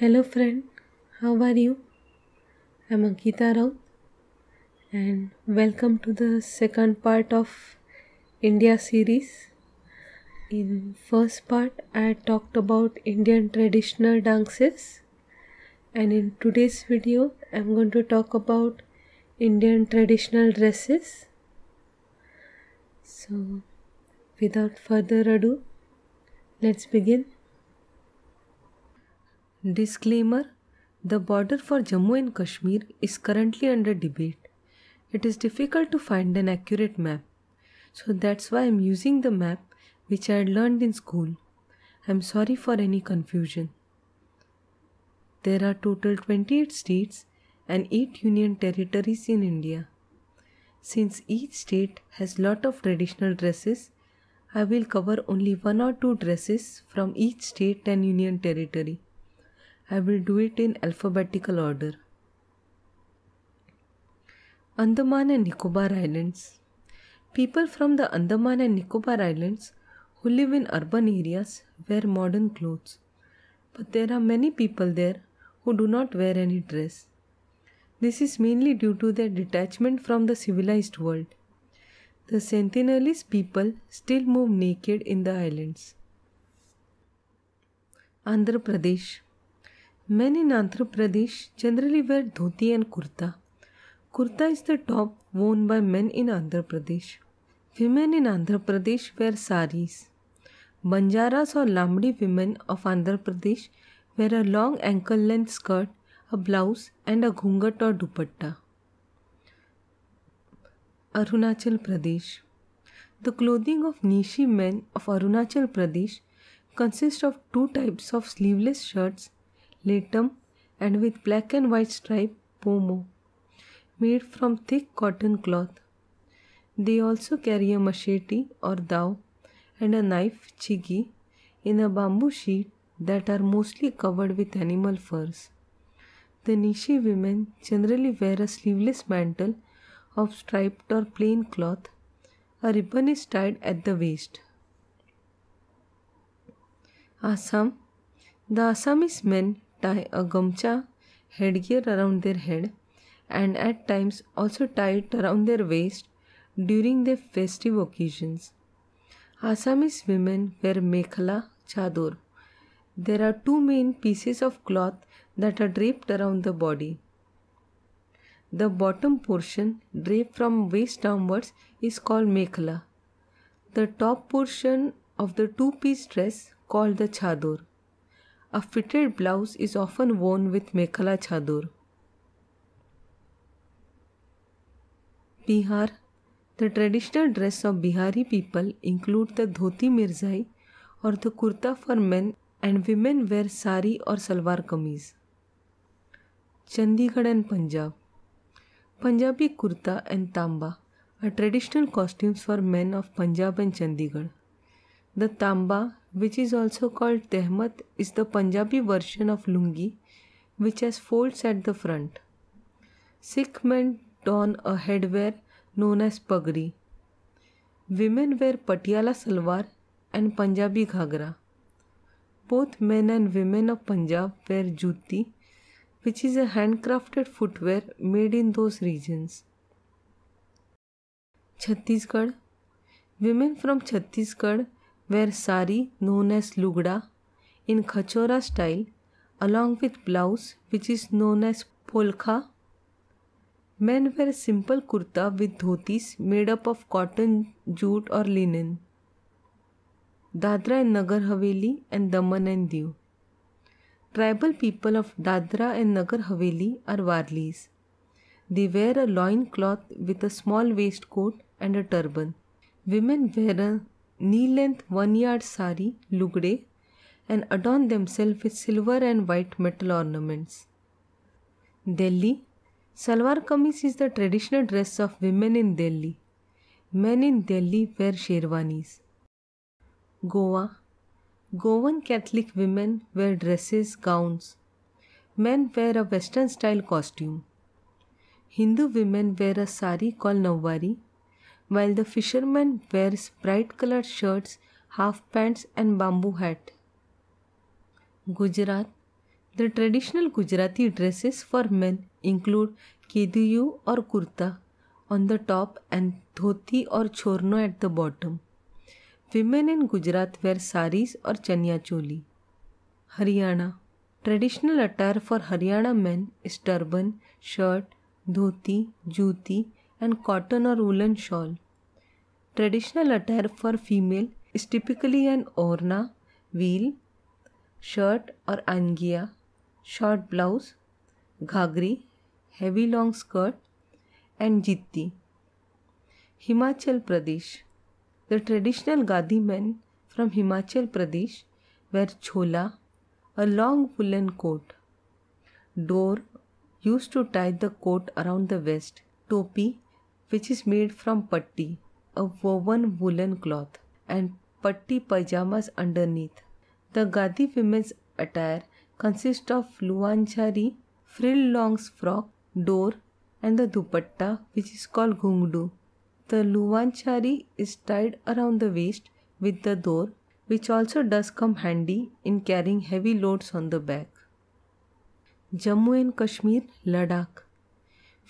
Hello, friend, how are you? I'm Ankita Rao, and welcome to the second part of India series. In first part, I talked about Indian traditional dances, and in today's video, I'm going to talk about Indian traditional dresses. So, without further ado, let's begin. Disclaimer The border for Jammu and Kashmir is currently under debate. It is difficult to find an accurate map. So that's why I'm using the map which I had learned in school. I'm sorry for any confusion. There are total 28 states and 8 union territories in India. Since each state has lot of traditional dresses, I will cover only one or two dresses from each state and union territory. I will do it in alphabetical order. Andaman and Nicobar Islands. People from the Andaman and Nicobar Islands who live in urban areas wear modern clothes. But there are many people there who do not wear any dress. This is mainly due to their detachment from the civilized world. The Sentinelese people still move naked in the islands. Andhra Pradesh man in Andhra Pradesh generally wear dhoti and kurta kurta is the top worn by man in Andhra Pradesh women in Andhra Pradesh wear saris Banjaras or Lambadi women of Andhra Pradesh wear a long ankle length skirt a blouse and a ghunghat or dupatta Arunachal Pradesh the clothing of Nyishi man of Arunachal Pradesh consist of two types of sleeveless shirts latum and with black and white stripe pomo made from thick cotton cloth. They also carry a machete or dao and a knife chigi in a bamboo sheet that are mostly covered with animal furs. The Nishi women generally wear a sleeveless mantle of striped or plain cloth. A ribbon is tied at the waist. Assam The Assamese men tie a ghamcha, headgear around their head and at times also tie it around their waist during their festive occasions. Assamese women wear mekhala chador. There are two main pieces of cloth that are draped around the body. The bottom portion, draped from waist downwards, is called mekhala. The top portion of the two piece dress, called the chador, a fitted blouse is often worn with mekhala chadur. Bihar The traditional dress of Bihari people include the dhoti mirzai or the kurta for men and women wear sari or salwar kameez. Chandigarh and Punjab Punjabi kurta and tamba are traditional costumes for men of Punjab and Chandigarh. The tamba which is also called tehmat is the Punjabi version of lungi which has folds at the front Sikh man don a headwear known as pagdi women wear Patiala salwar and Punjabi ghagra both man and women of Punjab wear jutti which is a handcrafted footwear made in those regions Chhattisgarh women from Chhattisgarh where sari known as lugda in khachora style along with blouse which is known as polka. Men wear simple kurta with dhotis made up of cotton, jute or linen. Dadra and Nagar Haveli and Daman and Diu. Tribal people of Dadra and Nagar Haveli are Warlis. They wear a loin cloth with a small waistcoat and a turban. Women wear a knee-length one-yard sari, lugde, and adorn themselves with silver and white metal ornaments. Delhi Salwar kameez is the traditional dress of women in Delhi. Men in Delhi wear sherwanis. Goa Goan Catholic women wear dresses, gowns. Men wear a western style costume. Hindu women wear a sari called Nawari while the fisherman wears bright colored shirts, half pants, and bamboo hat. Gujarat The traditional Gujarati dresses for men include keduyu or kurta on the top and dhoti or chorno at the bottom. Women in Gujarat wear saris or chanya choli. Haryana Traditional attire for Haryana men is turban, shirt, dhoti, juti, and cotton or woolen shawl. Traditional attire for female is typically an orna, veil, shirt or angia, short blouse, ghagri, heavy long skirt, and jitti. Himachal Pradesh The traditional Gadi men from Himachal Pradesh wear chola, a long woolen coat. Door used to tie the coat around the waist, topi which is made from patti, a woven woolen cloth, and patti pajamas underneath. The Gadi women's attire consists of luanchari, frill longs frock, door, and the dupatta, which is called gungdu. The luanchari is tied around the waist with the door, which also does come handy in carrying heavy loads on the back. Jammu and Kashmir, Ladakh.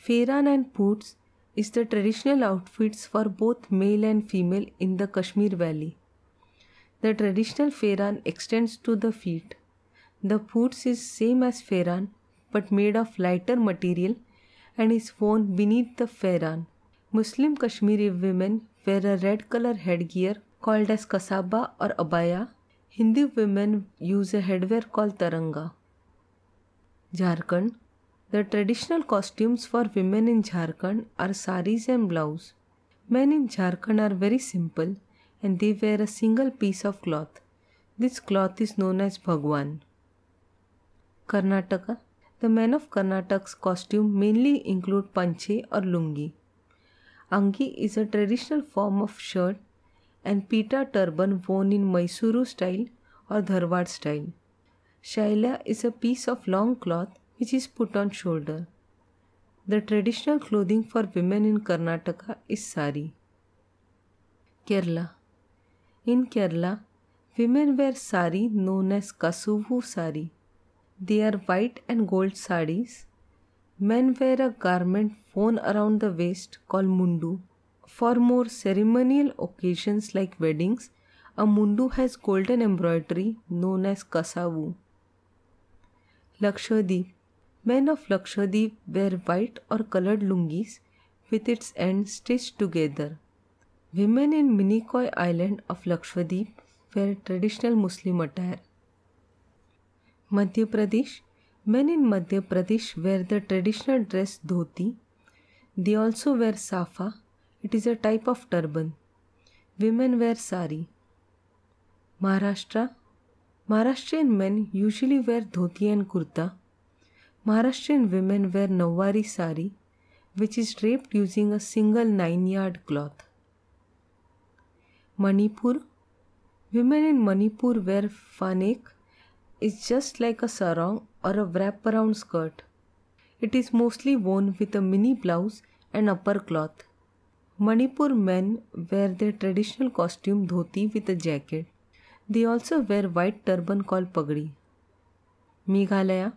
Feran and Poots is the traditional outfits for both male and female in the Kashmir Valley. The traditional fairan extends to the feet. The boots is same as fairan but made of lighter material and is worn beneath the fairan. Muslim Kashmiri women wear a red color headgear called as kasaba or abaya. Hindu women use a headwear called taranga. Jharkhand the traditional costumes for women in Jharkhand are saris and blouse. Men in Jharkhand are very simple and they wear a single piece of cloth. This cloth is known as Bhagwan. Karnataka The men of Karnataka's costume mainly include panche or lungi. Angi is a traditional form of shirt and pita turban worn in Mysuru style or Dharwad style. Shaila is a piece of long cloth which is put on shoulder. The traditional clothing for women in Karnataka is sari. Kerala In Kerala, women wear sari known as kasuvu sari. They are white and gold saris. Men wear a garment worn around the waist called mundu. For more ceremonial occasions like weddings, a mundu has golden embroidery known as kasavu. Lakshadweep man of Lakshadweep wear white or coloured lungis with its end stitch together women in Minicoy island of Lakshadweep wear traditional Muslim attire Madhya Pradesh man in Madhya Pradesh wear the traditional dress dhoti they also wear safa it is a type of turban women wear sari Maharashtra Maharashtrian man usually wear dhoti and kurta Maharashtrian women wear Nawari sari, which is draped using a single 9 yard cloth. Manipur Women in Manipur wear fanek. It's just like a sarong or a wraparound skirt. It is mostly worn with a mini blouse and upper cloth. Manipur men wear their traditional costume dhoti with a jacket. They also wear white turban called pagri. Meghalaya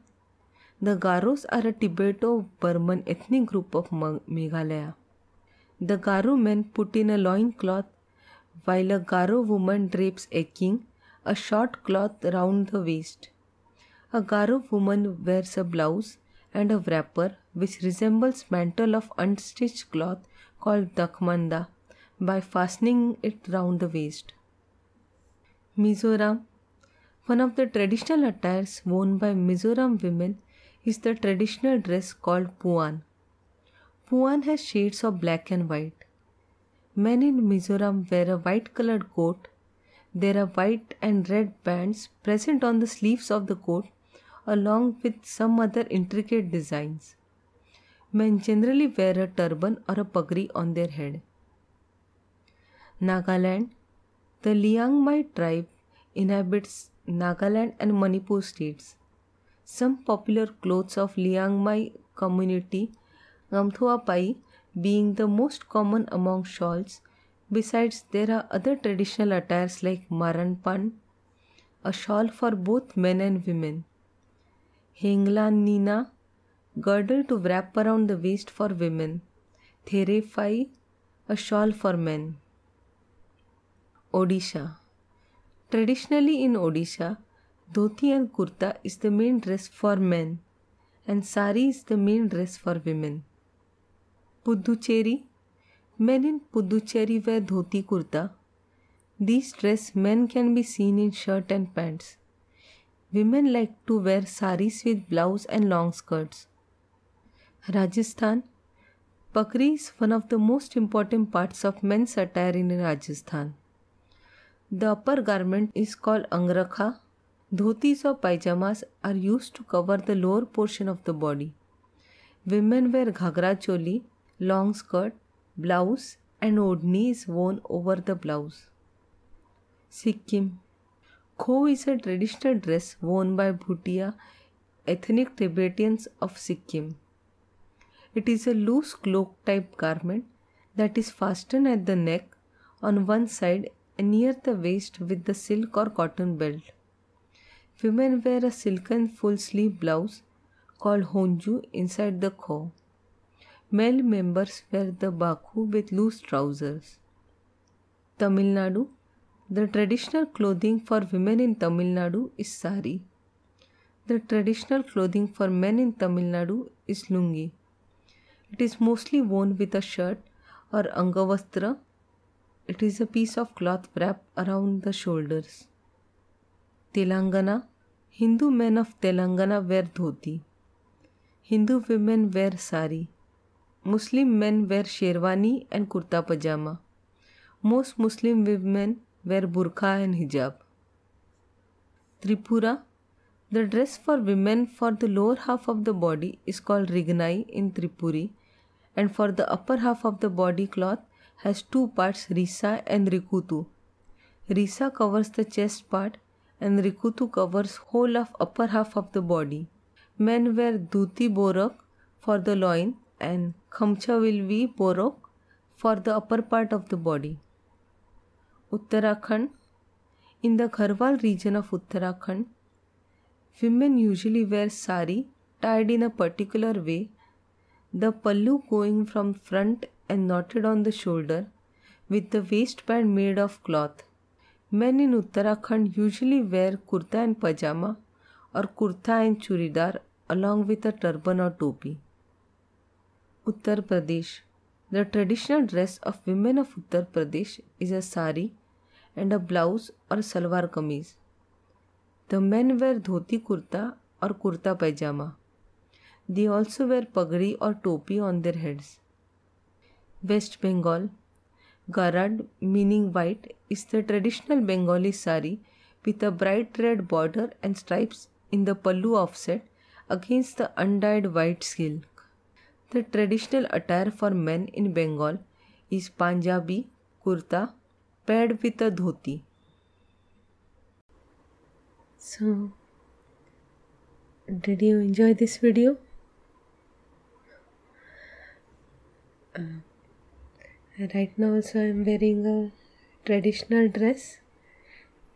the Garos are a Tibeto-Burman ethnic group of Meghalaya. The Garo men put in a loin cloth, while a Garo woman drapes a king, a short cloth round the waist. A Garo woman wears a blouse and a wrapper which resembles mantle of unstitched cloth called dakmanda by fastening it round the waist. Mizoram One of the traditional attires worn by Mizoram women is the traditional dress called puan. Puan has shades of black and white. Men in Mizoram wear a white colored coat. There are white and red bands present on the sleeves of the coat along with some other intricate designs. Men generally wear a turban or a pagri on their head. Nagaland The Liangmai tribe inhabits Nagaland and Manipur states. Some popular clothes of Liang Mai community, Gamthua Pai being the most common among shawls. Besides, there are other traditional attires like Maranpan, a shawl for both men and women. Henglan Nina, girdle to wrap around the waist for women. Therefai, a shawl for men. Odisha. Traditionally in Odisha, Dhoti and kurta is the main dress for men and sari is the main dress for women. Puducherry Men in Puducherry wear dhoti kurta. These dress men can be seen in shirt and pants. Women like to wear saris with blouse and long skirts. Rajasthan Pakri is one of the most important parts of men's attire in Rajasthan. The upper garment is called angrakha Dhotis or pyjamas are used to cover the lower portion of the body. Women wear ghagra choli, long skirt, blouse, and odni is worn over the blouse. Sikkim Kho is a traditional dress worn by Bhutia ethnic Tibetans of Sikkim. It is a loose cloak type garment that is fastened at the neck on one side and near the waist with the silk or cotton belt. Women wear a silken full sleeve blouse called honju inside the kho. Male members wear the baku with loose trousers. Tamil Nadu The traditional clothing for women in Tamil Nadu is sari. The traditional clothing for men in Tamil Nadu is lungi. It is mostly worn with a shirt or angavastra. It is a piece of cloth wrapped around the shoulders. Telangana Hindu man of Telangana wear dhoti Hindu women wear sari Muslim man wear sherwani and kurta pyjama most Muslim women wear burqa and hijab Tripura the dress for women for the lower half of the body is called rignai in Tripuri and for the upper half of the body cloth has two parts risa and rikutu risa covers the chest part and Rikutu covers whole of upper half of the body. Men wear dhuti borok for the loin and khamcha will be borok for the upper part of the body. Uttarakhand In the Kharwal region of Uttarakhand, women usually wear sari tied in a particular way, the pallu going from front and knotted on the shoulder with the waistband made of cloth. Man in Uttarakhand usually wear kurta and pyjama or kurta and churidar along with a turban or topi Uttar Pradesh the traditional dress of women of Uttar Pradesh is a sari and a blouse or salwar kameez the man wear dhoti kurta or kurta pyjama they also wear pagdi or topi on their heads west Bengal Garad, meaning white, is the traditional Bengali sari with a bright red border and stripes in the pallu offset against the undyed white silk. The traditional attire for men in Bengal is Punjabi kurta paired with a dhoti. So, did you enjoy this video? Uh, right now also I am wearing a traditional dress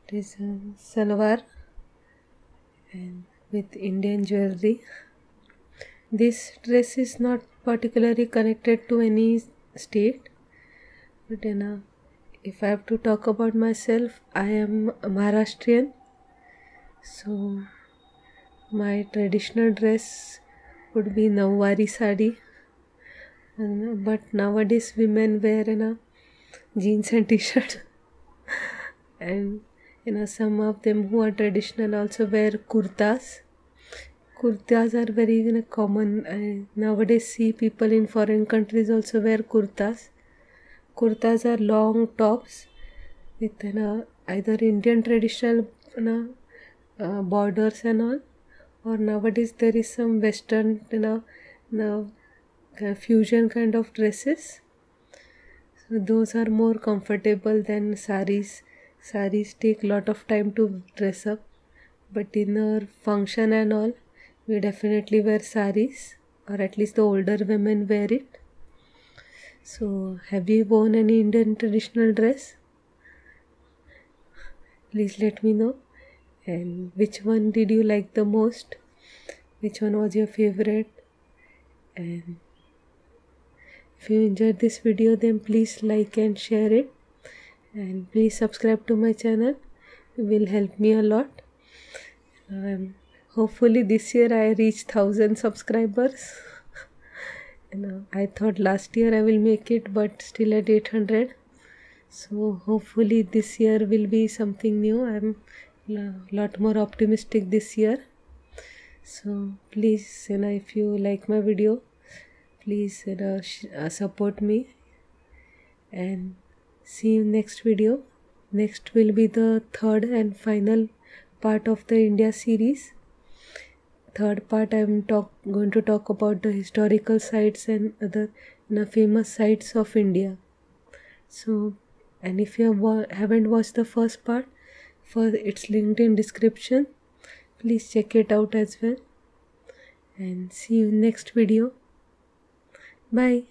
it is a salwar and with Indian jewelry this dress is not particularly connected to any state but you know if I have to talk about myself I am a Maharashtrian so my traditional dress would be Nawari sari but nowadays women wear you jeans and t-shirt and you know some of them who are traditional also wear kurtas kurtas are very you know, common i nowadays see people in foreign countries also wear kurtas kurtas are long tops with you know, either indian traditional you know, uh, borders and all or nowadays there is some western you know now fusion kind of dresses so those are more comfortable than saris saris take lot of time to dress up but in our function and all we definitely wear saris or at least the older women wear it so have you worn any indian traditional dress please let me know and which one did you like the most which one was your favorite and if you enjoyed this video then please like and share it and please subscribe to my channel it will help me a lot um, hopefully this year i reach 1000 subscribers you know, i thought last year i will make it but still at 800 so hopefully this year will be something new i'm a lot more optimistic this year so please you know if you like my video please you know, uh, support me and see you next video next will be the third and final part of the india series third part i'm talk, going to talk about the historical sites and other you know, famous sites of india so and if you wa haven't watched the first part for it's linked in description please check it out as well and see you next video Bye.